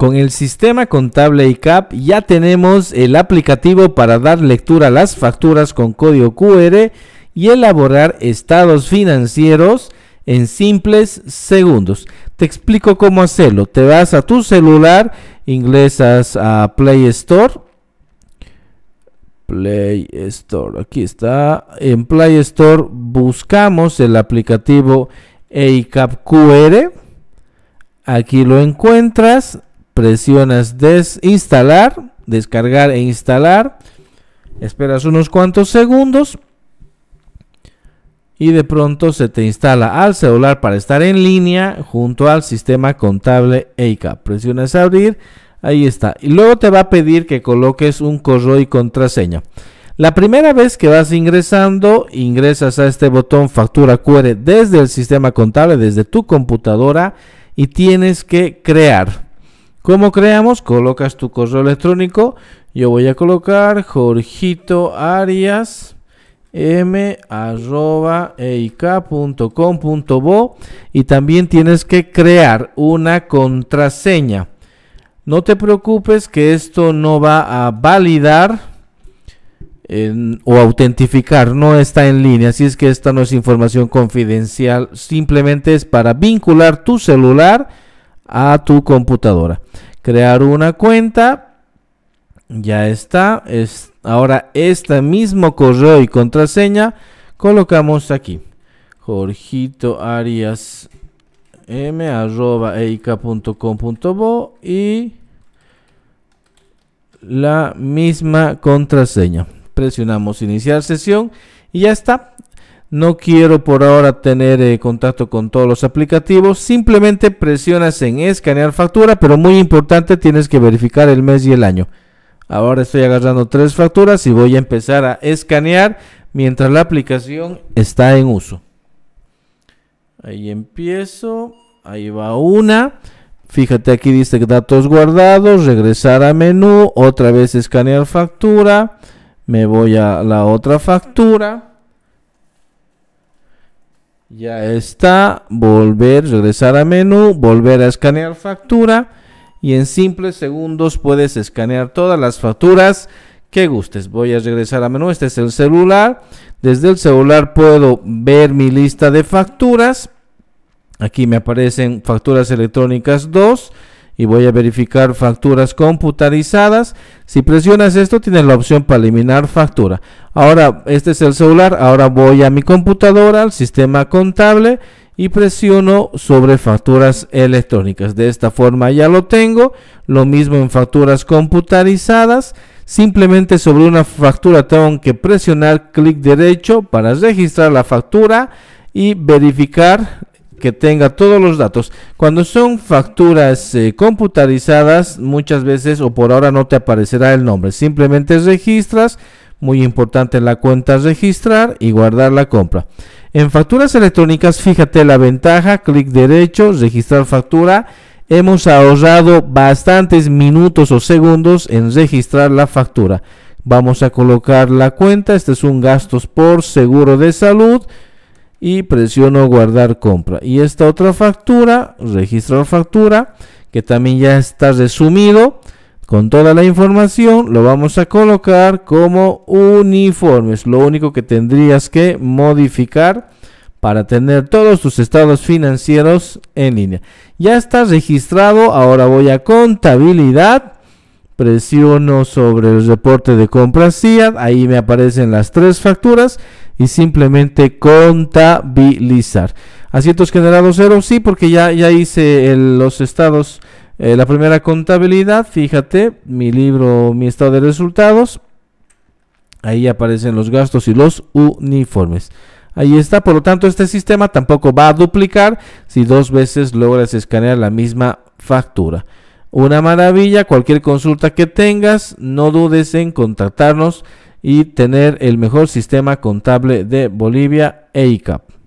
Con el sistema contable ICAP ya tenemos el aplicativo para dar lectura a las facturas con código QR y elaborar estados financieros en simples segundos. Te explico cómo hacerlo. Te vas a tu celular, ingresas a Play Store. Play Store, aquí está. En Play Store buscamos el aplicativo ICAP QR. Aquí lo encuentras presionas desinstalar, descargar e instalar. Esperas unos cuantos segundos y de pronto se te instala al celular para estar en línea junto al sistema contable EICA. Presionas abrir, ahí está. Y luego te va a pedir que coloques un correo y contraseña. La primera vez que vas ingresando, ingresas a este botón factura QR desde el sistema contable, desde tu computadora y tienes que crear. ¿Cómo creamos? Colocas tu correo electrónico. Yo voy a colocar jorgito arias m arroba e y también tienes que crear una contraseña. No te preocupes que esto no va a validar o autentificar, no está en línea, así es que esta no es información confidencial, simplemente es para vincular tu celular a tu computadora crear una cuenta. Ya está. Es, ahora este mismo correo y contraseña colocamos aquí. Jorgito Arias m arroba y la misma contraseña. Presionamos iniciar sesión y ya está no quiero por ahora tener eh, contacto con todos los aplicativos. Simplemente presionas en escanear factura, pero muy importante tienes que verificar el mes y el año. Ahora estoy agarrando tres facturas y voy a empezar a escanear mientras la aplicación está en uso. Ahí empiezo, ahí va una. Fíjate aquí dice datos guardados, regresar a menú, otra vez escanear factura, me voy a la otra factura ya está, volver, regresar a menú, volver a escanear factura y en simples segundos puedes escanear todas las facturas que gustes. Voy a regresar a menú, este es el celular. Desde el celular puedo ver mi lista de facturas. Aquí me aparecen facturas electrónicas 2 y voy a verificar facturas computarizadas. Si presionas esto, tienes la opción para eliminar factura. Ahora, este es el celular. Ahora voy a mi computadora, al sistema contable y presiono sobre facturas electrónicas. De esta forma ya lo tengo. Lo mismo en facturas computarizadas. Simplemente sobre una factura tengo que presionar clic derecho para registrar la factura y verificar que tenga todos los datos. Cuando son facturas eh, computarizadas, muchas veces o por ahora no te aparecerá el nombre. Simplemente registras, muy importante la cuenta registrar y guardar la compra. En facturas electrónicas, fíjate la ventaja, clic derecho, registrar factura. Hemos ahorrado bastantes minutos o segundos en registrar la factura. Vamos a colocar la cuenta, este es un gastos por seguro de salud y presiono guardar compra. Y esta otra factura, registrar factura, que también ya está resumido con toda la información, lo vamos a colocar como uniforme es Lo único que tendrías que modificar para tener todos tus estados financieros en línea. Ya está registrado, ahora voy a contabilidad presiono sobre el reporte de compras CIAD. ahí me aparecen las tres facturas y simplemente contabilizar. Asientos generados cero, sí, porque ya, ya hice los estados, eh, la primera contabilidad, fíjate, mi libro, mi estado de resultados, ahí aparecen los gastos y los uniformes. Ahí está, por lo tanto este sistema tampoco va a duplicar si dos veces logras escanear la misma factura. Una maravilla, cualquier consulta que tengas, no dudes en contactarnos y tener el mejor sistema contable de Bolivia, EICAP.